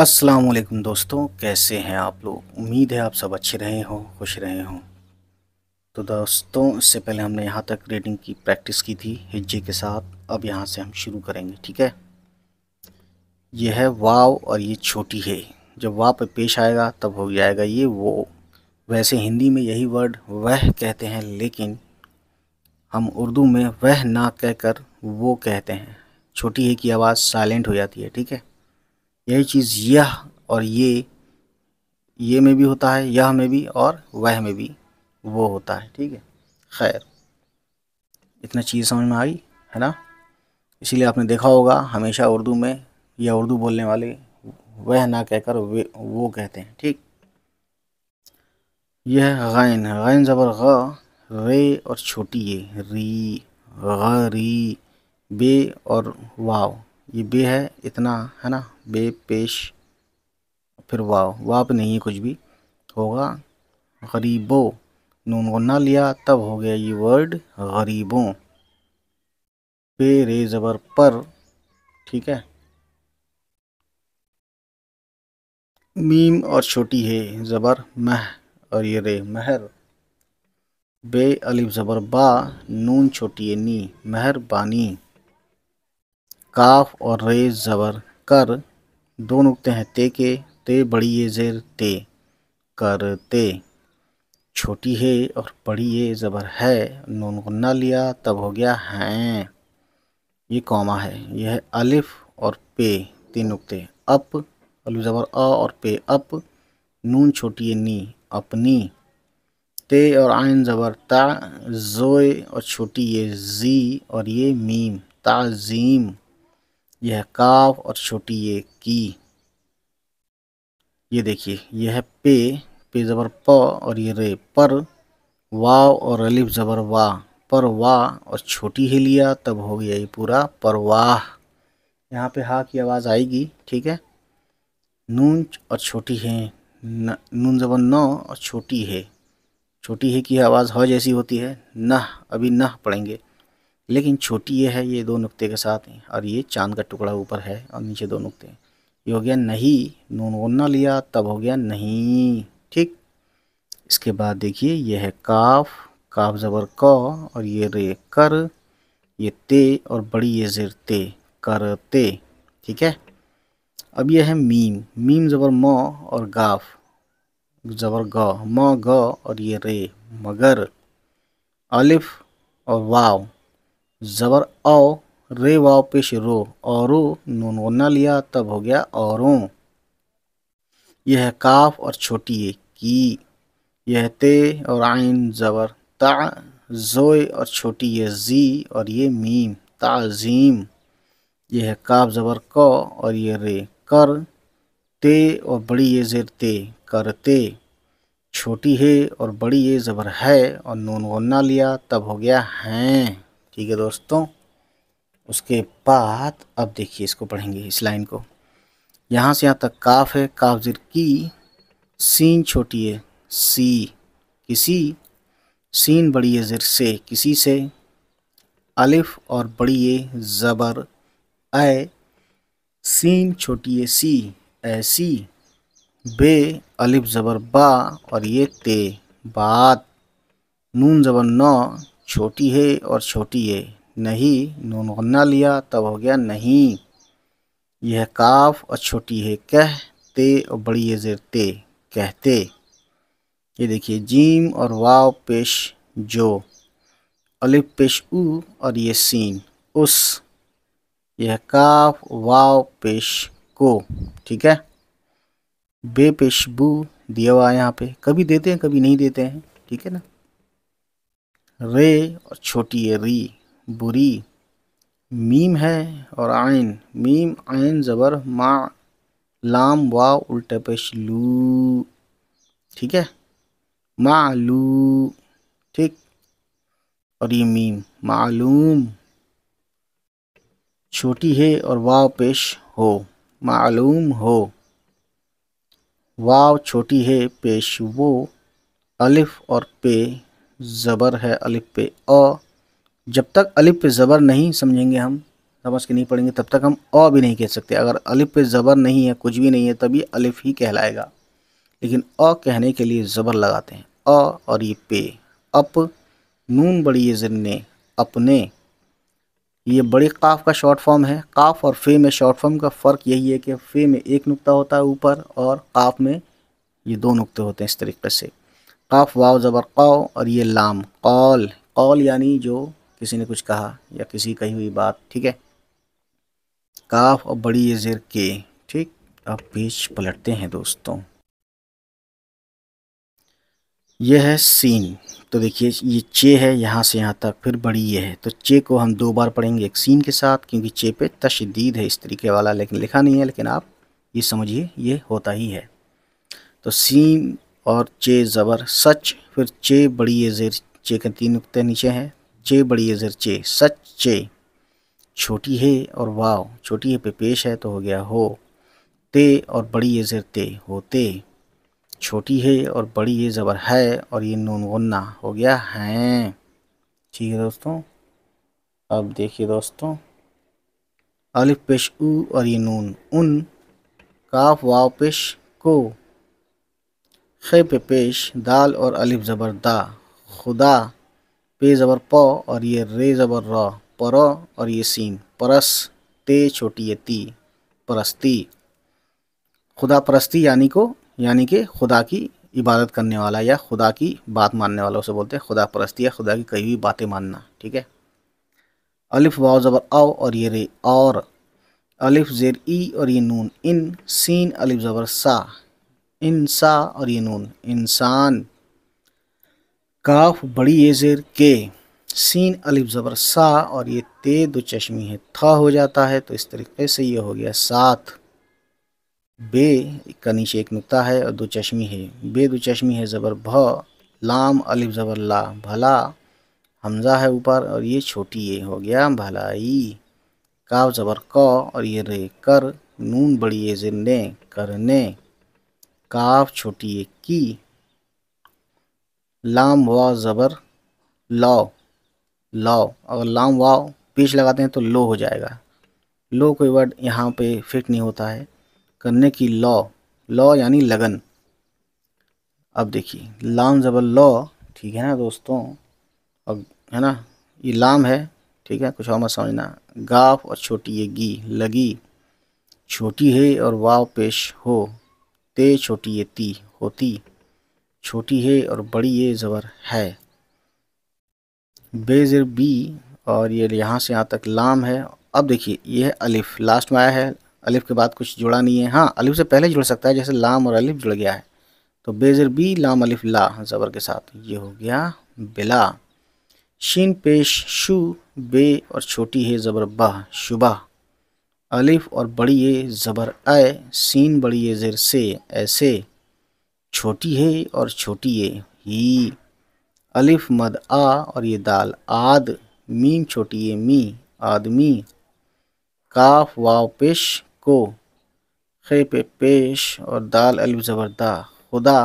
अस्सलाम वालेकुम दोस्तों कैसे हैं आप लोग उम्मीद है आप सब अच्छे रहे हों खुश रहे हों तो दोस्तों इससे पहले हमने यहाँ तक रीडिंग की प्रैक्टिस की थी हिज्जे के साथ अब यहाँ से हम शुरू करेंगे ठीक है यह है वाव और ये छोटी है जब वाव पे पेश आएगा तब हो जाएगा ये वो वैसे हिंदी में यही वर्ड वह कहते हैं लेकिन हम उर्दू में वह ना कहकर वो कहते हैं छोटी है की आवाज़ साइलेंट हो जाती है ठीक है यही चीज़ यह और ये ये में भी होता है यह में भी और वह में भी वो होता है ठीक है खैर इतना चीज़ समझ में आई है ना इसीलिए आपने देखा होगा हमेशा उर्दू में या उर्दू बोलने वाले वह ना कहकर वे वो कहते हैं ठीक यह गैन गायन ज़बर ग रे और छोटी ये री ग री बे और वाव ये बे है इतना है ना बे पेश फिर वाव वाप नहीं है कुछ भी होगा गरीबो नून को ना लिया तब हो गया ये वर्ड गरीबों पे रे ज़बर पर ठीक है मीम और छोटी है ज़बर मह और ये रे महर बे अलिफ ज़बर बा नून छोटी है नी महर बानी काफ और रे ज़बर कर दो नुकते हैं ते के ते बड़ी ये ज़ेर ते कर ते छोटी है और बड़ी ये ज़बर है नून गुन्ना लिया तब हो गया हैं ये कौमा है यह है अलिफ और पे तीन नुकते अप अलू ज़बर अ और पे अप नून छोटी है नी अपनी ते और आयन ज़बर ता जोए और छोटी ये जी और ये मीम ताज़ीम यह काव और छोटी ये की ये देखिए यह है पे पे ज़बर प और ये रे पर वाव और अलिफ ज़बर वाह पर वाह और छोटी ही लिया तब हो गया ये पूरा पर वाह यहाँ पे हा की आवाज़ आएगी ठीक है नून और छोटी है नून ज़बर न और छोटी है छोटी है की आवाज़ ह जैसी होती है नह अभी नह पढ़ेंगे लेकिन छोटी ये है ये दो नुक्ते के साथ हैं और ये चांद का टुकड़ा ऊपर है और नीचे दो नुक्ते हैं ये हो गया नहीं नून ना लिया तब हो गया नहीं ठीक इसके बाद देखिए ये है काफ काफ ज़बर क और ये रे कर ये ते और बड़ी ये जेर ते कर ते ठीक है अब यह है मीम मीम ज़बर म और गाफ ज़बर ग म ग और ये रे मगर अलिफ और वाव ज़बर औ रे वाव पेश रो और नून वन्ना लिया तब हो गया और यह काफ और छोटी ए की यह ते और आइन ज़बर ता जोए और छोटी ये जी और ये मीम ताज़ीम यह काफ ज़बर क और ये रे कर ते और बड़ी ये ज़ेर ते करते छोटी है और बड़ी ये ज़बर है और नून वन्ना लिया तब हो गया हैं ठीक है दोस्तों उसके बाद अब देखिए इसको पढ़ेंगे इस लाइन को यहाँ से यहाँ तक काफ है काफ जिर की सीन छोटी है सी किसी सीन बड़ी है जिर से किसी से अलिफ और बड़ी है ज़बर ए सीन छोटी है सी ऐसी बे अलिफ ज़बर बा और ये ते बात नून ज़बर नौ छोटी है और छोटी है नहीं नून गन्ना लिया तब हो गया नहीं यह काफ और छोटी है कह ते और बड़ी है ज़ेर ते कहते ये देखिए जीम और वाव पेश जो अलिफ पेश उ और ये सीन उस यह काफ वाव पेश को ठीक है बेपेश बू दिया हुआ यहाँ पे कभी देते हैं कभी नहीं देते हैं ठीक है ना रे और छोटी है री बुरी मीम है और आयन मीम आयन ज़बर मा लाम वाव उल्टे पेश लू ठीक है मालू ठीक और ये मीम मालूम छोटी है और वाव पेश हो मालूम हो वाव छोटी है पेश वो अलिफ और पे ज़बर है अलिफ पे अ जब तक अलिफ पे ज़बर नहीं समझेंगे हम समझ के नहीं पढ़ेंगे तब तक हम अ भी नहीं कह सकते अगर अलिफ पे ज़बर नहीं है कुछ भी नहीं है तभी अलिफ ही कहलाएगा लेकिन अ कहने के लिए ज़बर लगाते हैं अ और ये पे अप नून बड़ी ये जिन्ने अपने ये बड़ी काफ का शॉर्ट फॉर्म है काफ और फे में शॉर्ट फॉर्म का फ़र्क यही है कि फे में एक नुकता होता है ऊपर और काफ में ये दो नुकते होते हैं इस तरीके से काफ वाव ज़बर कौ और ये लाम कौल कौल यानी जो किसी ने कुछ कहा या किसी कही हुई बात ठीक है काफ और बड़ी ये ज़ेर के ठीक अब पेज पलटते हैं दोस्तों यह है सीन तो देखिए ये चे है यहाँ से यहाँ तक फिर बड़ी ये है तो चे को हम दो बार पढ़ेंगे एक सीन के साथ क्योंकि चे पे तशदीद है इस तरीके वाला लेकिन लिखा नहीं है लेकिन आप ये समझिए ये होता ही है तो सीन और चे ज़बर सच फिर चे बड़ी ये ज़ेर चे का तीन नुकते नीचे हैं चे बड़ी ये ज़ेर चे सच चे छोटी है और वाव छोटी है पे पेश है तो हो गया हो ते और बड़ी ये ज़ेर ते होते छोटी है और बड़ी ये ज़बर है और ये नून गुन्ना हो गया हैं ठीक है दोस्तों अब देखिए दोस्तों अलिफ पेश ऊ और ये नून उन काफ वाव पेश को खे पे पेश दाल और अलिफ ज़बर दा खुदा पे ज़बर प और ये रे ज़बर र पर और ये सीन परस ते छोटी ये ती परस्ती खुदा परस्ती यानी को यानी कि खुदा की इबादत करने वाला या खुदा की बात मानने वाला उसे बोलते हैं खुदा परस्ती या खुदा की कही भी बातें मानना ठीक है अलिफ वाव ज़बर आओ और ये रे और अलिफ ज़ेर ई और ये नून इन सीन अलिफ ज़बर सा इंसा और ये नून इंसान काफ बड़ी ये जेर के सीन अलिफ ज़बर सा और ये ते दो चश्मी है था हो जाता है तो इस तरीके से ये हो गया सात बे का नीचे एक नुकता है और दो चश्मी है बे दो चश्मी है ज़बर भ लाम अलिफ ज़बर ला भला हमज़ा है ऊपर और ये छोटी ये हो गया भलाई काव ज़बर क और ये रे कर नून बड़ी ये जिर ने करने काफ छोटी ए की लाम वाव ज़बर लाओ लाओ अगर लाम वाव पेश लगाते हैं तो लो हो जाएगा लो कोई वर्ड यहाँ पे फिट नहीं होता है करने की लॉ लॉ यानी लगन अब देखिए लाम ज़बर लॉ ठीक है ना दोस्तों अब है ना ये लाम है ठीक है कुछ और मत समझना गाफ और छोटी ये गी लगी छोटी है और वाव पेश हो ते छोटी ये ती होती छोटी है और बड़ी ये ज़बर है बेज़र बी और ये यहाँ से यहाँ तक लाम है अब देखिए ये है अलिफ लास्ट में आया है अलिफ के बाद कुछ जुड़ा नहीं है हाँ अलिफ से पहले जुड़ सकता है जैसे लाम और अलिफ जुड़ गया है तो बेज़र बी लाम अलिफ ला ज़बर के साथ ये हो गया बिला शीन पेश शू बे और छोटी है ज़बर बह शुबा अलिफ और बड़ी ए ज़बर आए सीन बड़ी ये ज़र से ऐसे छोटी है और छोटी ये ही अलिफ मद आ और ये दाल आद मीम छोटी ये मी आदमी काफ वाव पेश को खे पे पेश और दाल अलिफ ज़बरदा खुदा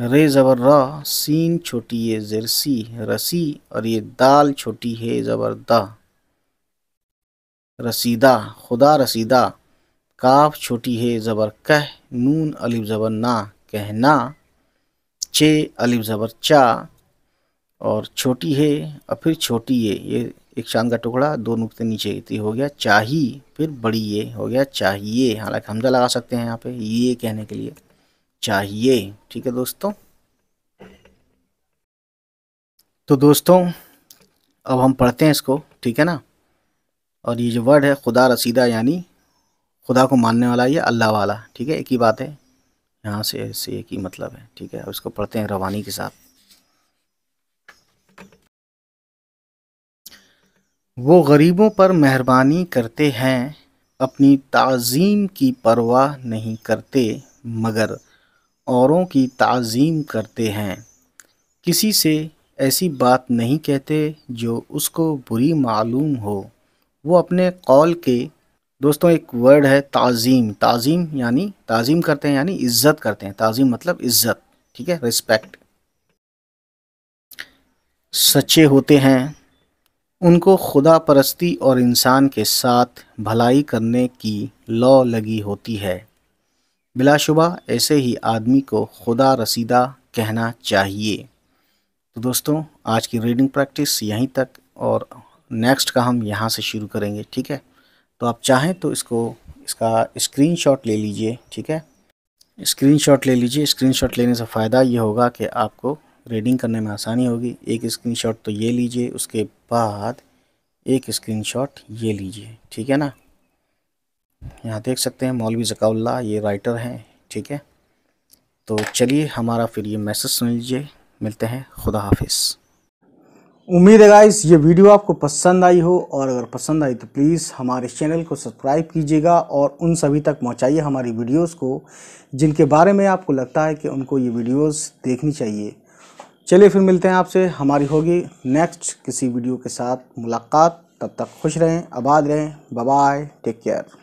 रे रा सीन छोटी ये ज़रसी रसी और ये दाल छोटी है ज़बरदा रसीदा खुदा रसीदा काफ छोटी है ज़बर कह नून अलिफ ज़बर ना कहना चे अलिफ ज़बर चा और छोटी है और फिर छोटी है ये एक शान का टुकड़ा दो नुकते नीचे ये हो गया चाहिए फिर बड़ी ये हो गया चाहिए हालांकि हमजा तो लगा सकते हैं यहाँ पे ये कहने के लिए चाहिए ठीक है दोस्तों तो दोस्तों अब हम पढ़ते हैं इसको ठीक है ना और ये जो वर्ड है खुदा रसीदा यानी खुदा को मानने वाला या अल्लाह वाला ठीक है एक ही बात है यहाँ से ऐसे एक ही मतलब है ठीक है उसको पढ़ते हैं रवानी के साथ वो गरीबों पर मेहरबानी करते हैं अपनी तज़ीम की परवाह नहीं करते मगर औरों की तज़ीम करते हैं किसी से ऐसी बात नहीं कहते जो उसको बुरी मालूम हो वो अपने कौल के दोस्तों एक वर्ड है ताज़ीम ताज़ीम यानी ताज़ीम करते हैं यानी इज़्ज़त करते हैं ताज़ीम मतलब इज़्ज़त ठीक है रिस्पेक्ट सच्चे होते हैं उनको खुदा परस्ती और इंसान के साथ भलाई करने की लौ लगी होती है बिलाशुबा ऐसे ही आदमी को खुदा रसीदा कहना चाहिए तो दोस्तों आज की रीडिंग प्रैक्टिस यहीं तक और नेक्स्ट का हम यहाँ से शुरू करेंगे ठीक है तो आप चाहें तो इसको इसका स्क्रीनशॉट ले लीजिए ठीक है स्क्रीनशॉट ले लीजिए स्क्रीनशॉट लेने से फ़ायदा ये होगा कि आपको रीडिंग करने में आसानी होगी एक स्क्रीनशॉट तो ये लीजिए उसके बाद एक स्क्रीनशॉट ये लीजिए ठीक है ना यहाँ देख सकते हैं मौलवी जकाउल्ला ये राइटर हैं ठीक है तो चलिए हमारा फिर ये मैसेज सुन लीजिए मिलते हैं खुदा हाफिज़ उम्मीद है गाइस ये वीडियो आपको पसंद आई हो और अगर पसंद आई तो प्लीज़ हमारे चैनल को सब्सक्राइब कीजिएगा और उन सभी तक पहुंचाइए हमारी वीडियोस को जिनके बारे में आपको लगता है कि उनको ये वीडियोस देखनी चाहिए चलिए फिर मिलते हैं आपसे हमारी होगी नेक्स्ट किसी वीडियो के साथ मुलाकात तब तक खुश रहें आबाद रहें बाय टेक केयर